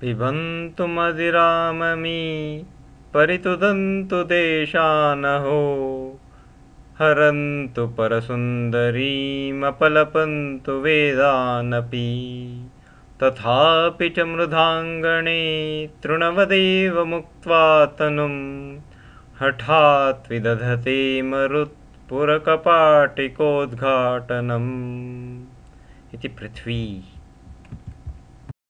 पिबन्तु मदिराममी परितुदन्तु देशानहो हरन्तु परसुन्दरीमपलपन्तु वेदानपी तथापि च मृधाङ्गणे तृणवदेव मुक्त्वा तनुं हठात् विदधते मरुत्पुरकपाटिकोद्घाटनम् इति पृथ्वी